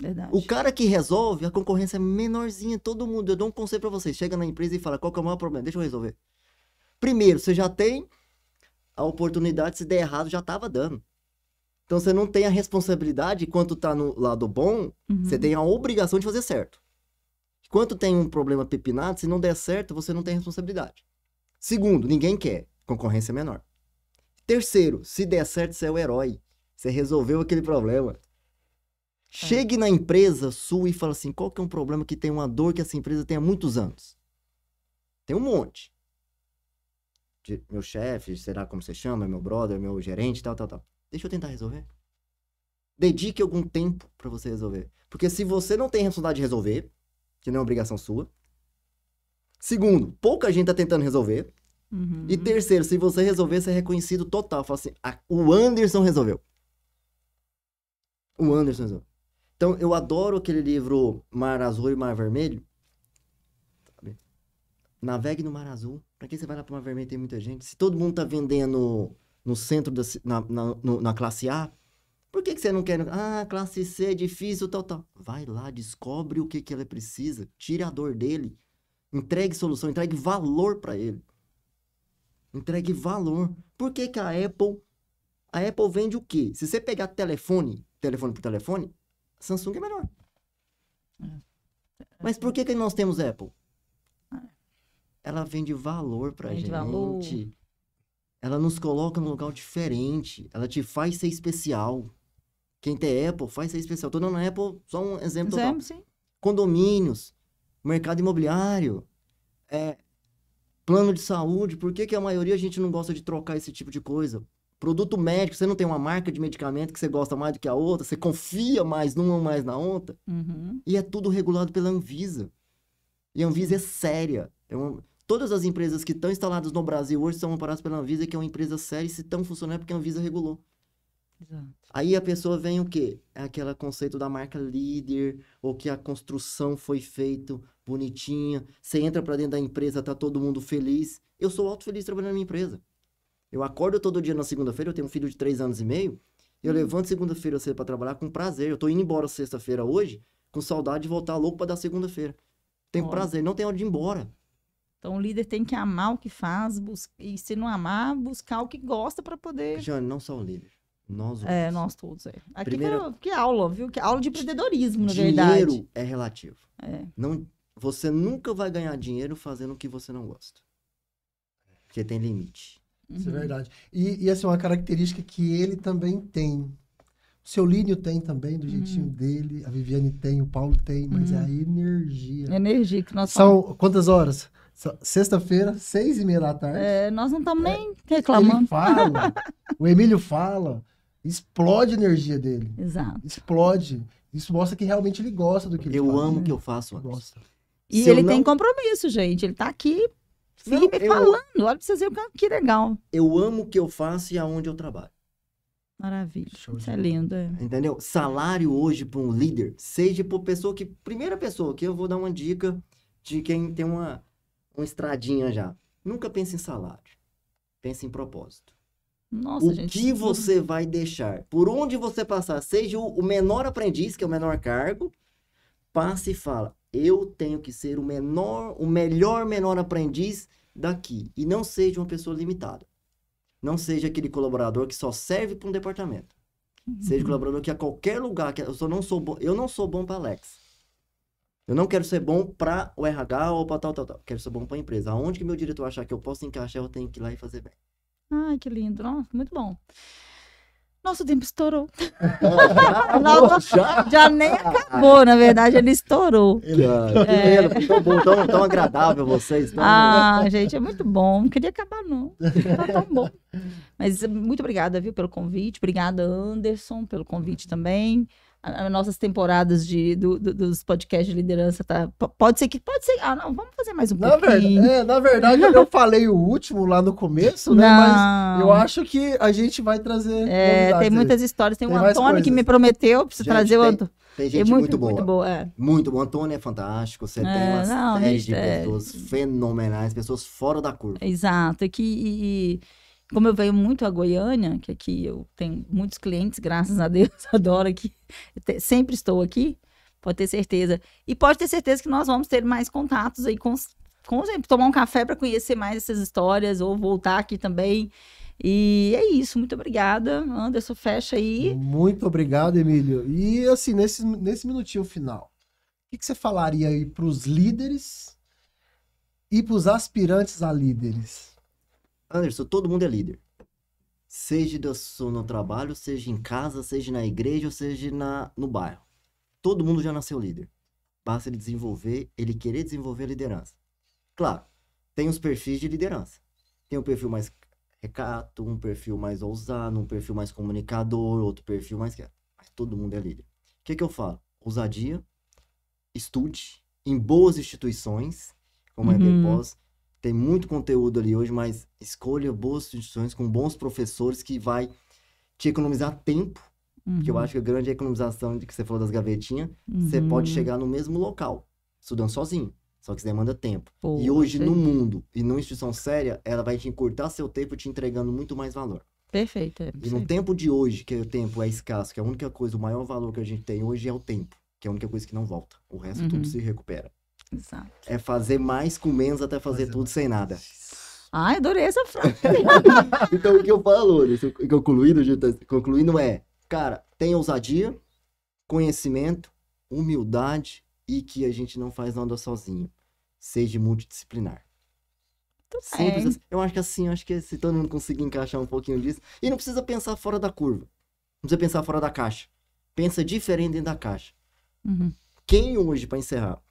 Verdade. O cara que resolve, a concorrência é menorzinha. Todo mundo, eu dou um conselho para vocês. Chega na empresa e fala, qual que é o maior problema? Deixa eu resolver. Primeiro, você já tem a oportunidade, se der errado, já tava dando. Então você não tem a responsabilidade, enquanto tá no lado bom, uhum. você tem a obrigação de fazer certo. Enquanto tem um problema pepinado, se não der certo, você não tem responsabilidade. Segundo, ninguém quer. Concorrência é menor. Terceiro, se der certo, você é o herói. Você resolveu aquele problema. É. Chegue é. na empresa sua e fala assim: qual que é um problema que tem uma dor que essa empresa tem há muitos anos? Tem um monte. De meu chefe, será como você chama, meu brother, meu gerente, tal, tal, tal. Deixa eu tentar resolver. Dedique algum tempo para você resolver. Porque se você não tem responsabilidade de resolver, que não é obrigação sua. Segundo, pouca gente tá tentando resolver. Uhum. E terceiro, se você resolver, você é reconhecido total. Fala assim, ah, o Anderson resolveu. O Anderson resolveu. Então, eu adoro aquele livro Mar Azul e Mar Vermelho. Navegue no Mar Azul. Pra que você vai lá pro Mar Vermelho? Tem muita gente. Se todo mundo tá vendendo no centro, da, na, na, no, na classe A, por que, que você não quer? Ah, classe C, é difícil, tal, tal. Vai lá, descobre o que, que ele precisa, tire a dor dele, entregue solução, entregue valor para ele. Entregue valor. Por que, que a Apple. A Apple vende o quê? Se você pegar telefone, telefone por telefone, Samsung é melhor. É. Mas por que, que nós temos Apple? Ah. Ela vende valor pra vende gente. Valor. Ela nos coloca num lugar diferente. Ela te faz ser especial. Quem tem Apple, faz aí especial. Tô dando Apple só um exemplo, total. Sim. Condomínios, mercado imobiliário, é, plano de saúde. Por que, que a maioria a gente não gosta de trocar esse tipo de coisa? Produto médico, você não tem uma marca de medicamento que você gosta mais do que a outra, você confia mais numa mais na outra. Uhum. E é tudo regulado pela Anvisa. E a Anvisa é séria. É uma... Todas as empresas que estão instaladas no Brasil hoje são amparadas pela Anvisa, que é uma empresa séria, e se estão funcionando é porque a Anvisa regulou. Exato. Aí a pessoa vem o quê? É aquele conceito da marca líder, ou que a construção foi feita bonitinha. Você entra para dentro da empresa, tá todo mundo feliz. Eu sou alto feliz trabalhando na minha empresa. Eu acordo todo dia na segunda-feira, eu tenho um filho de três anos e meio. Eu hum. levanto segunda-feira cedo para trabalhar com prazer. Eu tô indo embora sexta-feira hoje, com saudade de voltar louco para dar segunda-feira. Tenho Olha. prazer, não tem hora de ir embora. Então o líder tem que amar o que faz, bus... e se não amar, buscar o que gosta para poder. Jane, não só o líder nós todos. É, nós todos, é. Aqui Primeiro, é que, que, é aula, viu? Que é aula de empreendedorismo, na dinheiro verdade. Dinheiro é relativo. É. Não, você nunca vai ganhar dinheiro fazendo o que você não gosta. Porque tem limite. Uhum. Isso é uhum. verdade. E, e é uma característica que ele também tem. O seu Línio tem também, do jeitinho uhum. dele. A Viviane tem, o Paulo tem, mas uhum. é a uhum. energia. A energia que nós São falamos. quantas horas? Sexta-feira, seis e meia da tarde. É, nós não estamos é, nem reclamando. Ele fala, o Emílio fala, Explode a energia dele. Exato. Explode. Isso mostra que realmente ele gosta do que ele eu faz. Eu amo o né? que eu faço. Ele gosta. E Se ele não... tem compromisso, gente. Ele tá aqui firme não, eu... falando. Olha pra vocês verem que legal. Eu amo o que eu faço e aonde eu trabalho. Maravilha. Show Isso é lindo. É. Entendeu? Salário hoje para um líder, seja por pessoa que. Primeira pessoa, que eu vou dar uma dica de quem tem uma, uma estradinha já. Nunca pense em salário. Pense em propósito. Nossa, o gente, que você vai deixar? Por onde você passar, seja o menor aprendiz, que é o menor cargo, passe e fala: eu tenho que ser o menor, o melhor menor aprendiz daqui e não seja uma pessoa limitada. Não seja aquele colaborador que só serve para um departamento. Uhum. Seja colaborador que a qualquer lugar que eu só não sou bom, eu não sou bom para Alex. Eu não quero ser bom para o RH ou para tal tal tal. Quero ser bom para a empresa. Aonde que meu diretor achar que eu posso encaixar, eu tenho que ir lá e fazer bem. Ai, que lindo. Nossa, muito bom. Nosso tempo estourou. Nossa, já? já? nem acabou, na verdade, ele estourou. Ele, é. ele tão bom, tão, tão agradável vocês. Tão... Ah, gente, é muito bom. Não queria acabar, não. Tá tão bom. Mas eh, muito obrigada, viu, pelo convite. Obrigada, Anderson, pelo convite também as nossas temporadas de, do, do, dos podcasts de liderança tá. Pode ser que. Pode ser. Ah, não, vamos fazer mais um na pouquinho. é, na verdade, eu falei o último lá no começo, né? Não. Mas eu acho que a gente vai trazer. É, tem muitas histórias. Tem, tem o Antônio que me prometeu, preciso gente, trazer o Antônio. Tem é gente é muito, muito, boa. Muito, boa, é. muito bom. Antônio é fantástico. Você é, tem uma não, de é pessoas fenomenais, pessoas fora da curva. Exato. E que. E, e como eu venho muito a Goiânia, que aqui eu tenho muitos clientes, graças a Deus, adoro aqui, sempre estou aqui, pode ter certeza. E pode ter certeza que nós vamos ter mais contatos aí com, com tomar um café para conhecer mais essas histórias ou voltar aqui também. E é isso, muito obrigada. Anderson, fecha aí. Muito obrigado, Emílio. E assim, nesse, nesse minutinho final, o que, que você falaria aí para os líderes e para os aspirantes a líderes? Anderson, todo mundo é líder. Seja no trabalho, seja em casa, seja na igreja, ou seja na, no bairro. Todo mundo já nasceu líder. Basta ele desenvolver, ele querer desenvolver a liderança. Claro, tem os perfis de liderança. Tem um perfil mais recato, um perfil mais ousado, um perfil mais comunicador, outro perfil mais quieto. Mas todo mundo é líder. O que, que eu falo? Ousadia, estude em boas instituições, como é uhum. a EBPOS, tem muito conteúdo ali hoje, mas escolha boas instituições com bons professores que vai te economizar tempo. Uhum. Que eu uhum. acho que a grande economização de que você falou das gavetinhas, uhum. você pode uhum. chegar no mesmo local, estudando sozinho. Só que isso demanda tempo. Pô, e hoje, no mundo, e numa instituição séria, ela vai te encurtar seu tempo te entregando muito mais valor. Perfeito. É, e no tempo de hoje, que o tempo é escasso, que é a única coisa, o maior valor que a gente tem hoje é o tempo, que é a única coisa que não volta. O resto uhum. tudo se recupera. Exato. É fazer mais com menos até fazer tudo sem nada. Ai, adorei essa frase. então, o que eu falo, concluindo, concluindo é, cara, tenha ousadia, conhecimento, humildade e que a gente não faz nada sozinho. Seja multidisciplinar. Simples. Assim. Eu acho que assim, eu acho que se todo mundo conseguir encaixar um pouquinho disso. E não precisa pensar fora da curva. Não precisa pensar fora da caixa. Pensa diferente dentro da caixa. Uhum. Quem hoje, para encerrar,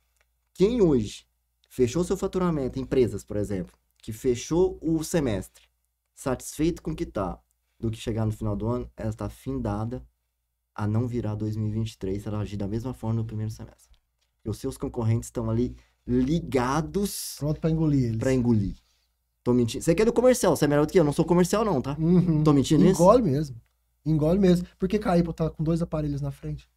quem hoje fechou seu faturamento, empresas, por exemplo, que fechou o semestre, satisfeito com o que está, do que chegar no final do ano, ela está findada a não virar 2023 se ela agir da mesma forma no primeiro semestre. E os seus concorrentes estão ali ligados. Pronto para engolir eles. Para engolir. Tô mentindo. Você quer é do comercial, você é melhor do que eu. eu não sou comercial, não, tá? Uhum. Tô mentindo nisso? Engole mesmo. Engole mesmo. Por que Caipo tá com dois aparelhos na frente?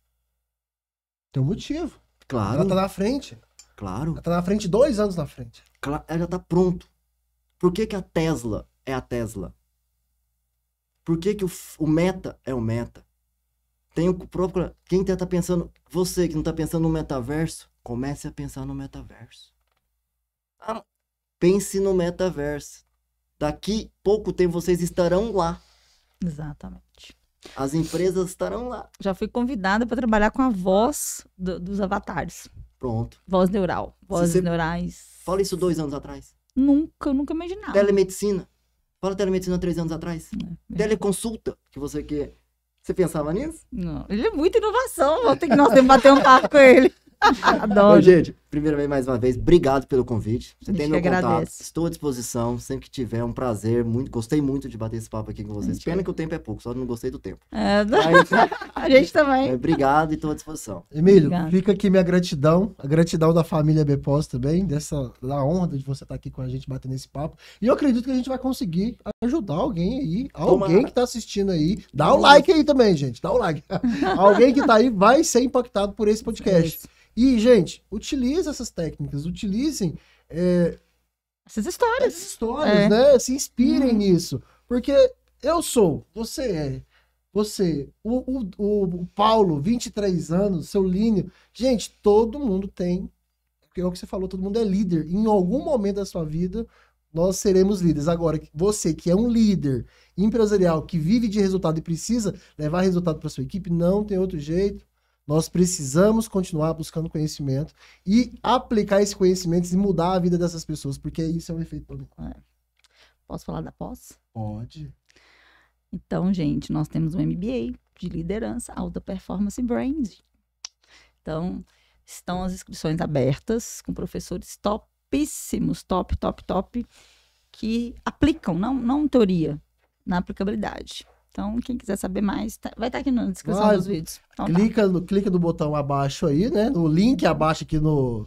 Tem um motivo. Claro. Ela tá na frente. Claro. Ela tá na frente, dois anos na frente. Ela já tá pronto. Por que, que a Tesla é a Tesla? Por que, que o, o Meta é o Meta? Tem o próprio. Quem tá, tá pensando. Você que não tá pensando no metaverso, comece a pensar no metaverso. Ah, pense no metaverso. Daqui pouco tempo vocês estarão lá. Exatamente. As empresas estarão lá. Já fui convidada para trabalhar com a voz do, dos avatares. Pronto. Voz neural. Vozes neurais. Fala isso dois anos atrás. Nunca, nunca imaginava. Telemedicina. Fala telemedicina três anos atrás. É, é, Teleconsulta, que você quer. Você pensava nisso? Não. Ele é muita inovação. Vou ter que nós temos bater um papo com ele. Adoro. gente, Primeiramente, mais uma vez, obrigado pelo convite. Você tem meu contato. Estou à disposição. Sempre que tiver, é um prazer. Muito, gostei muito de bater esse papo aqui com vocês. Pena é. que o tempo é pouco, só não gostei do tempo. É, Mas, né? a gente também. É, obrigado e estou à disposição. Emílio, fica aqui minha gratidão, a gratidão da família Bepós também, dessa da honra de você estar aqui com a gente batendo esse papo. E eu acredito que a gente vai conseguir ajudar alguém aí, alguém Toma. que está assistindo aí. Dá o um like aí também, gente. Dá o um like. alguém que está aí vai ser impactado por esse podcast. É e, gente, utilize utilizem essas técnicas, utilizem é, essas histórias, essas histórias, é. né? Se inspirem hum. nisso, porque eu sou, você é, você, o, o, o Paulo, 23 anos, seu Línio, gente, todo mundo tem, é o que você falou, todo mundo é líder. Em algum momento da sua vida, nós seremos líderes. Agora, você que é um líder empresarial que vive de resultado e precisa levar resultado para sua equipe, não tem outro jeito. Nós precisamos continuar buscando conhecimento e aplicar esse conhecimento e mudar a vida dessas pessoas, porque isso é um efeito dominó. É. Posso falar da pós? Pode. Então, gente, nós temos um MBA de liderança, alta performance branding Então, estão as inscrições abertas com professores topíssimos, top, top, top, que aplicam, não, não teoria, na aplicabilidade. Então, quem quiser saber mais, tá, vai estar tá aqui na descrição vai, dos vídeos. Então, tá. clica, tá. no, clica no botão abaixo aí, né? No link abaixo aqui no,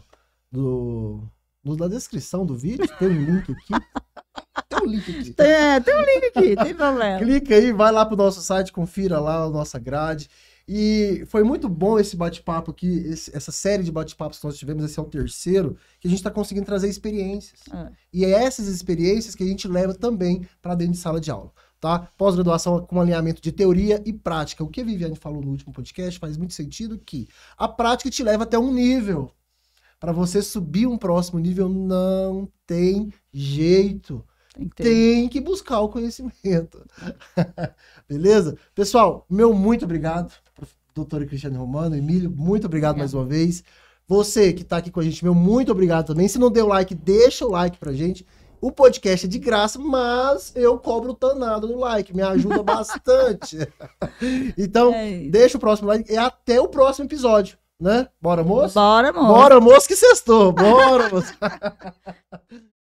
no, no na descrição do vídeo. Tem um link aqui. tem um link aqui. Tem, é, tem um link aqui, tem problema. clica aí, vai lá pro nosso site, confira lá a nossa grade. E foi muito bom esse bate-papo aqui, esse, essa série de bate-papos que nós tivemos, esse é o terceiro, que a gente está conseguindo trazer experiências. É. E é essas experiências que a gente leva também para dentro de sala de aula tá? Pós-graduação com alinhamento de teoria e prática. O que a Viviane falou no último podcast faz muito sentido que a prática te leva até um nível. Para você subir um próximo nível não tem jeito. Tem que, buscar o conhecimento. Beleza? Pessoal, meu muito obrigado, doutora Cristiane Romano, Emílio, muito obrigado é. mais uma vez. Você que está aqui com a gente, meu muito obrigado também. Se não deu like, deixa o like pra gente. O podcast é de graça, mas eu cobro o tanado do like, me ajuda bastante. então, é deixa o próximo like e até o próximo episódio, né? Bora, moço? Bora, moço. Bora, moço, que cestou. Bora, moço.